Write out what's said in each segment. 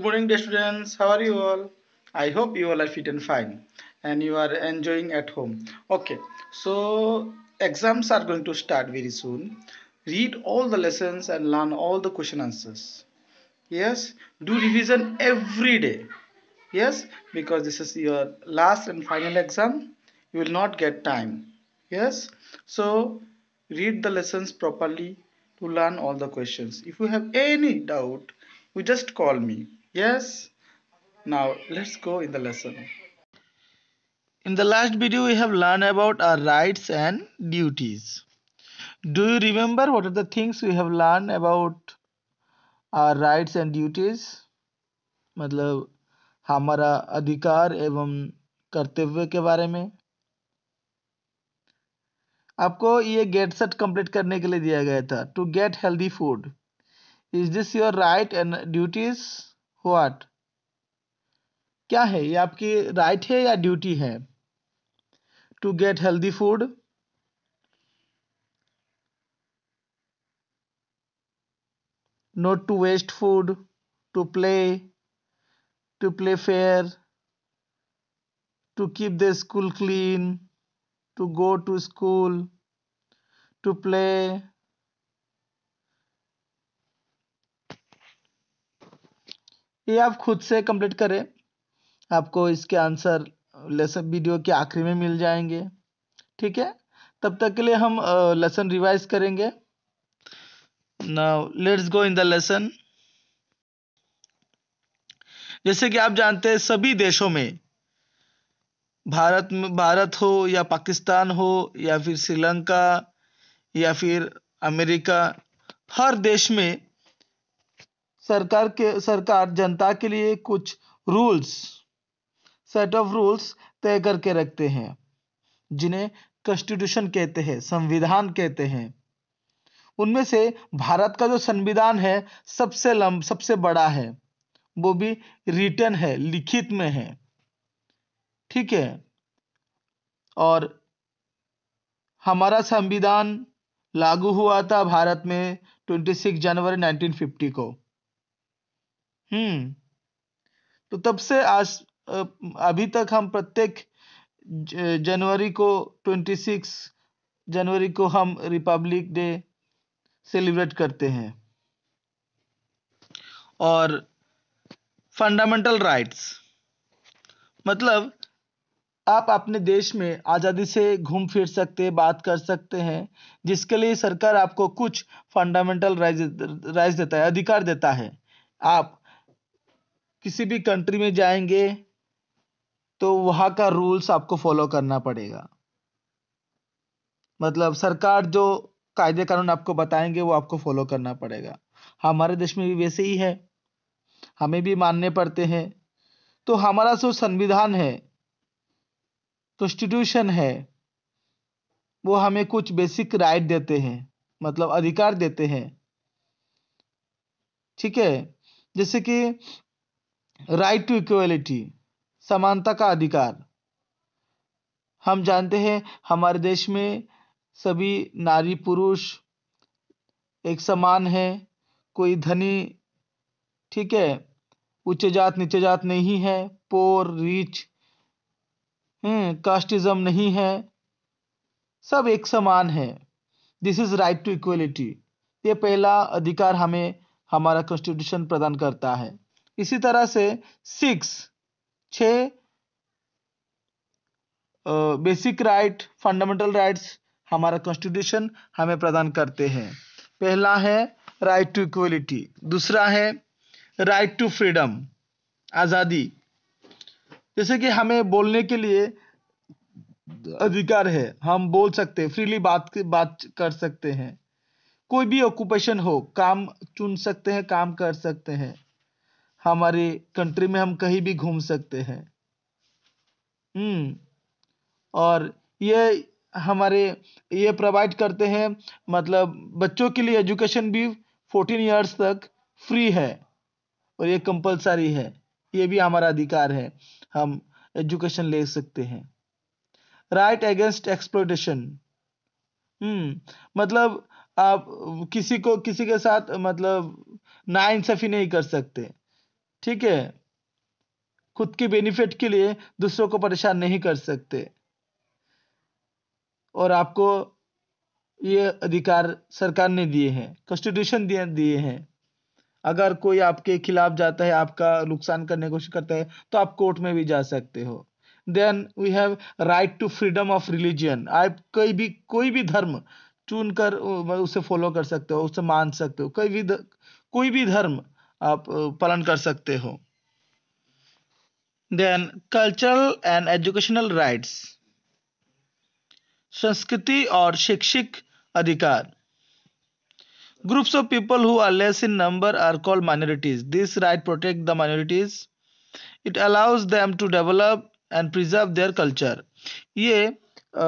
good morning dear students how are you all i hope you all are fit and fine and you are enjoying at home okay so exams are going to start very soon read all the lessons and learn all the question answers yes do revision every day yes because this is your last and final exam you will not get time yes so read the lessons properly to learn all the questions if you have any doubt you just call me Yes? Now let's go in the lesson. In the last video we have learned about our rights and duties. Do you remember what are the things we have learned about our rights and duties? मतलब हमारा अधिकार एवं कर्तव्य के बारे में आपको ये गेट सेट कंप्लीट करने के लिए दिया गया था to get healthy food is this your right and duties what क्या है ये आपकी राइट है या ड्यूटी है to get healthy food not to waste food to play to play fair to keep the school clean to go to school to play ये आप खुद से कंप्लीट करें आपको इसके आंसर लेसन वीडियो के आखिरी में मिल जाएंगे ठीक है तब तक के लिए हम लेसन रिवाइज करेंगे now let's go in the lesson जैसे कि आप जानते हैं सभी देशों में भारत में भारत हो या पाकिस्तान हो या फिर श्रीलंका या फिर अमेरिका हर देश में सरकार के सरकार जनता के लिए कुछ रूल्स सेट ऑफ रूल्स तय करके रखते हैं जिन्हें कॉन्स्टिट्यूशन कहते हैं संविधान कहते हैं उनमें से भारत का जो संविधान है सबसे लंब सबसे बड़ा है वो भी रिटर्न है लिखित में है ठीक है और हमारा संविधान लागू हुआ था भारत में 26 जनवरी 1950 को हम्म तो तब से आज अभी तक हम प्रत्येक जनवरी को 26 जनवरी को हम रिपब्लिक डे सेलिब्रेट करते हैं और फंडामेंटल राइट्स मतलब आप अपने देश में आज़ादी से घूम फिर सकते बात कर सकते हैं जिसके लिए सरकार आपको कुछ फंडामेंटल राइट्स राइट्स देता है अधिकार देता है आप किसी भी कंट्री में जाएंगे तो वहां का रूल्स आपको फॉलो करना पड़ेगा मतलब सरकार जो कायदे कानून आपको बताएंगे वो आपको फॉलो करना पड़ेगा हमारे देश में भी वैसे ही है हमें भी मानने पड़ते हैं तो हमारा जो संविधान है कॉन्स्टिट्यूशन है वो हमें कुछ बेसिक राइट देते हैं मतलब अधिकार देते हैं ठीक है जैसे कि राइट टू इक्वलिटी समानता का अधिकार हम जानते हैं हमारे देश में सभी नारी पुरुष एक समान है कोई धनी ठीक है उच्च जात नीचे जात नहीं है पोर रिच कास्टिज्म नहीं है सब एक समान है this is right to equality ये पहला अधिकार हमें हमारा कॉन्स्टिट्यूशन प्रदान करता है इसी तरह से सिक्स छ बेसिक राइट फंडामेंटल राइट्स हमारा कॉन्स्टिट्यूशन हमें प्रदान करते हैं पहला है राइट टू इक्वलिटी दूसरा है राइट टू फ्रीडम आज़ादी जैसे कि हमें बोलने के लिए अधिकार है हम बोल सकते हैं फ्रीली बात बात कर सकते हैं कोई भी ऑक्यूपेशन हो काम चुन सकते हैं काम कर सकते हैं हमारे कंट्री में हम कहीं भी घूम सकते हैं हम्म और ये हमारे ये प्रोवाइड करते हैं मतलब बच्चों के लिए एजुकेशन भी फोर्टीन इयर्स तक फ्री है और ये कंपलसरी है ये भी हमारा अधिकार है हम एजुकेशन ले सकते हैं राइट अगेंस्ट एक्सप्लोटेशन हम्म मतलब आप किसी को किसी के साथ मतलब ना इंसाफी नहीं कर सकते ठीक है खुद के बेनिफिट के लिए दूसरों को परेशान नहीं कर सकते और आपको ये अधिकार सरकार ने दिए हैं कॉन्स्टिट्यूशन दिए दिए हैं अगर कोई आपके खिलाफ जाता है आपका नुकसान करने की कोशिश करता है तो आप कोर्ट में भी जा सकते हो then we have right to freedom of religion आप कोई भी कोई भी धर्म चुनकर उसे फॉलो कर सकते हो उसे मान सकते हो कोई भी कोई भी धर्म आप पालन कर सकते हो then cultural and educational rights संस्कृति और शैक्षिक अधिकार groups of people who are less in number are called minorities this right protect the minorities it allows them to develop and preserve their culture ये राइट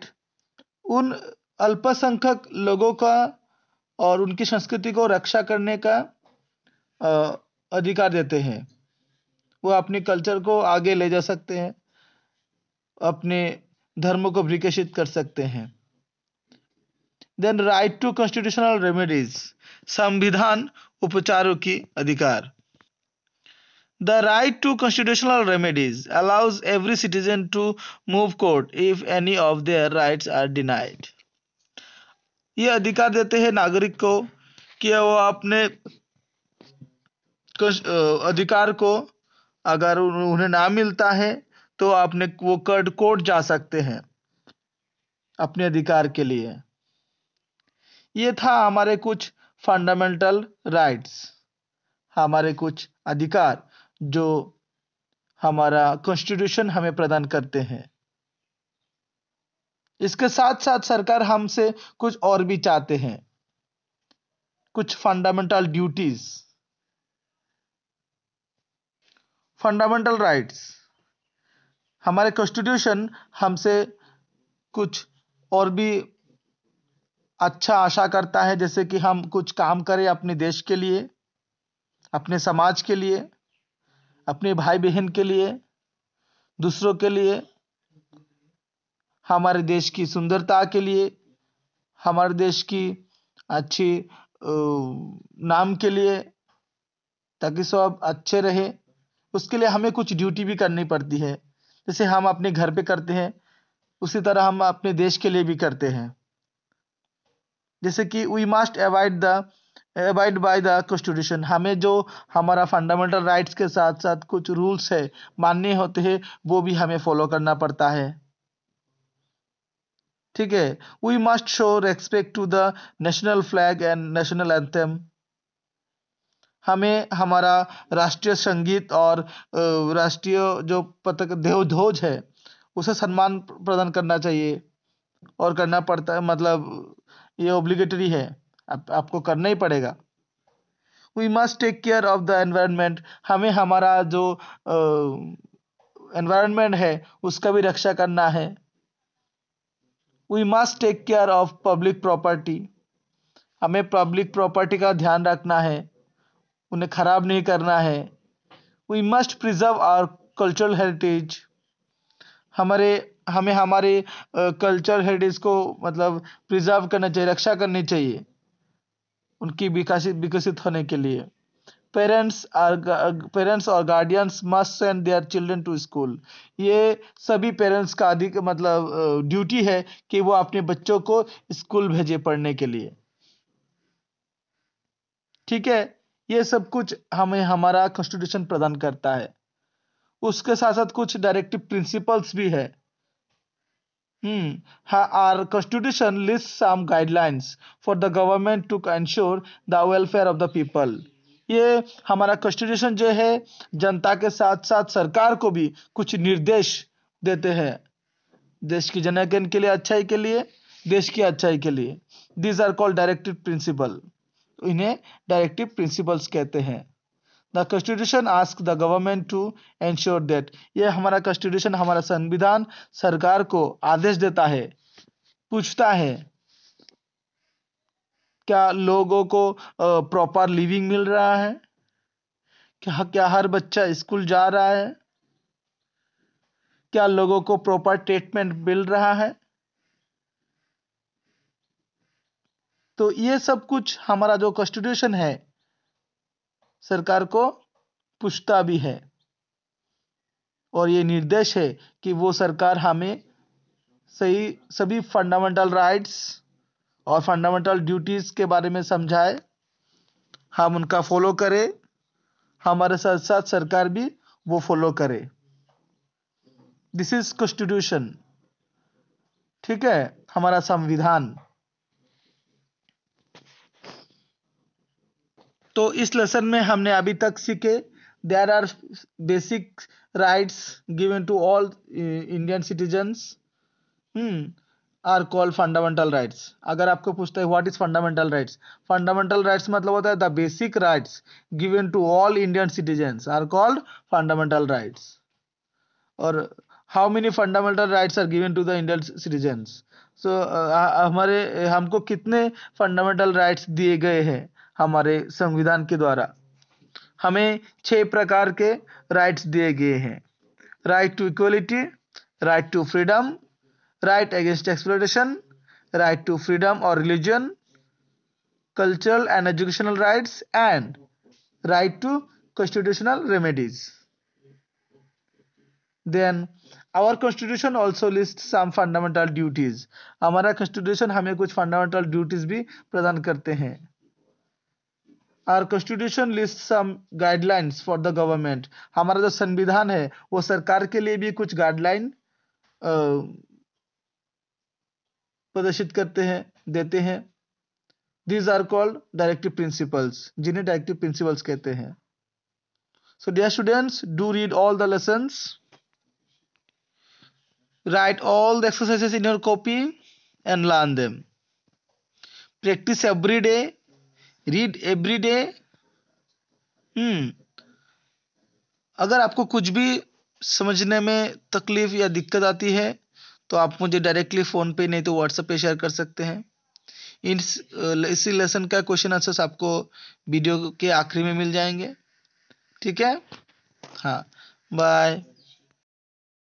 uh, right, उन अल्पसंख्यक लोगों का और उनकी संस्कृति को रक्षा करने का अधिकार देते हैं वो अपने कल्चर को आगे ले जा सकते हैं अपने धर्म को विकसित कर सकते हैं then right to constitutional remedies संविधान उपचारों की अधिकार the right to constitutional remedies allows every citizen to move court if any of their rights are denied ये अधिकार देते हैं नागरिक को कि वो अपने अधिकार को अगर उन्हें ना मिलता है तो आपने वो कर्ट कोर्ट जा सकते हैं अपने अधिकार के लिए ये था हमारे कुछ फंडामेंटल राइट्स हमारे कुछ अधिकार जो हमारा कॉन्स्टिट्यूशन हमें प्रदान करते हैं इसके साथ साथ सरकार हमसे कुछ और भी चाहते हैं कुछ फंडामेंटल ड्यूटीज फंडामेंटल राइट्स हमारे कॉन्स्टिट्यूशन हमसे कुछ और भी अच्छा आशा करता है जैसे कि हम कुछ काम करें अपने देश के लिए अपने समाज के लिए अपने भाई बहन के लिए दूसरों के लिए हमारे देश की सुंदरता के लिए हमारे देश की अच्छी नाम के लिए ताकि सब अच्छे रहे उसके लिए हमें कुछ ड्यूटी भी करनी पड़ती है जैसे हम अपने घर पे करते हैं उसी तरह हम अपने देश के लिए भी करते हैं जैसे कि we must avoid the avoid by the constitution हमें जो हमारा फंडामेंटल राइट्स के साथ साथ कुछ रूल्स है मानने होते हैं वो भी हमें फॉलो करना पड़ता है ठीक है we must show respect to the national flag and national anthem हमें हमारा राष्ट्रीय संगीत और राष्ट्रीय जो पतक देव ध्वज है उसे सम्मान प्रदान करना चाहिए और करना पड़ता है मतलब ये ऑब्लिगेटरी है आप, आपको करना ही पड़ेगा we must take care of the environment हमें हमारा जो एनवायरनमेंट है उसका भी रक्षा करना है we must take care of public property हमें पब्लिक प्रॉपर्टी का ध्यान रखना है उन्हें खराब नहीं करना है we must preserve our cultural heritage हमारे हमें हमारे कल्चरल uh, हेरिटेज को मतलब प्रिजर्व करना चाहिए रक्षा करनी चाहिए उनकी विकसित विकसित होने के लिए पेरेंट्स पेरेंट्स और guardians must send their children to school ये सभी पेरेंट्स का अधिक मतलब ड्यूटी है कि वो अपने बच्चों को स्कूल भेजे पढ़ने के लिए ठीक है ये सब कुछ हमें हमारा कॉन्स्टिट्यूशन प्रदान करता है उसके साथ साथ कुछ डायरेक्टिव प्रिंसिपल्स भी है Hmm. Our constitution list some guidelines for the government to ensure the welfare of the people ये हमारा कॉन्स्टिट्यूशन जो है जनता के साथ साथ सरकार को भी कुछ निर्देश देते हैं देश की जनगण के लिए अच्छाई के लिए देश की अच्छाई के लिए these are called directive principle इन्हें डायरेक्टिव प्रिंसिपल्स कहते हैं the constitution ask the government to ensure that ये हमारा कॉन्स्टिट्यूशन हमारा संविधान सरकार को आदेश देता है पूछता है क्या लोगों को प्रॉपर लिविंग मिल रहा है क्या क्या हर बच्चा स्कूल जा रहा है क्या लोगों को प्रॉपर ट्रीटमेंट मिल रहा है तो ये सब कुछ हमारा जो कॉन्स्टिट्यूशन है सरकार को पूछता भी है और ये निर्देश है कि वो सरकार हमें सही सभी फंडामेंटल राइट्स और फंडामेंटल ड्यूटीज़ के बारे में समझाए हम उनका फॉलो करें हमारे साथ साथ सरकार भी वो फॉलो करे दिस इज कॉन्स्टिट्यूशन ठीक है हमारा संविधान तो इस लेसन में हमने अभी तक सीखे there are basic rights given to all Indian citizens hmm are call fundamental rights अगर आपको पूछते हैं what is fundamental rights fundamental rights मतलब होता है the basic rights given to all Indian citizens are called fundamental rights और how many fundamental rights are given to the Indian citizens so हमारे हमको कितने फंडामेंटल राइट्स दिए गए हैं हमारे संविधान के द्वारा हमें छह प्रकार के राइट्स दिए गए हैं right to equality right to freedom right against exploitation right to freedom or religion cultural and educational rights and right to constitutional remedies then our constitution also lists some fundamental duties हमारा constitution हमें कुछ fundamental duties भी प्रदान करते हैं our constitution lists some guidelines for the government हमारा जो संविधान है वो सरकार के लिए भी कुछ guideline प्रदर्शित करते हैं देते हैं these are called directive principles जिन्हें डायरेक्टिव प्रिंसिपल्स कहते हैं so dear students do read all the lesson write all the exercises in your copy and learn them practice every day read every day अगर आपको कुछ भी समझने में तकलीफ या दिक्कत आती है तो आप मुझे डायरेक्टली फ़ोन पे नहीं तो व्हाट्सएप पे शेयर कर सकते हैं इन इसी लेसन का क्वेश्चन आंसर्स आपको वीडियो के आखिरी में मिल जाएंगे ठीक है हाँ बाय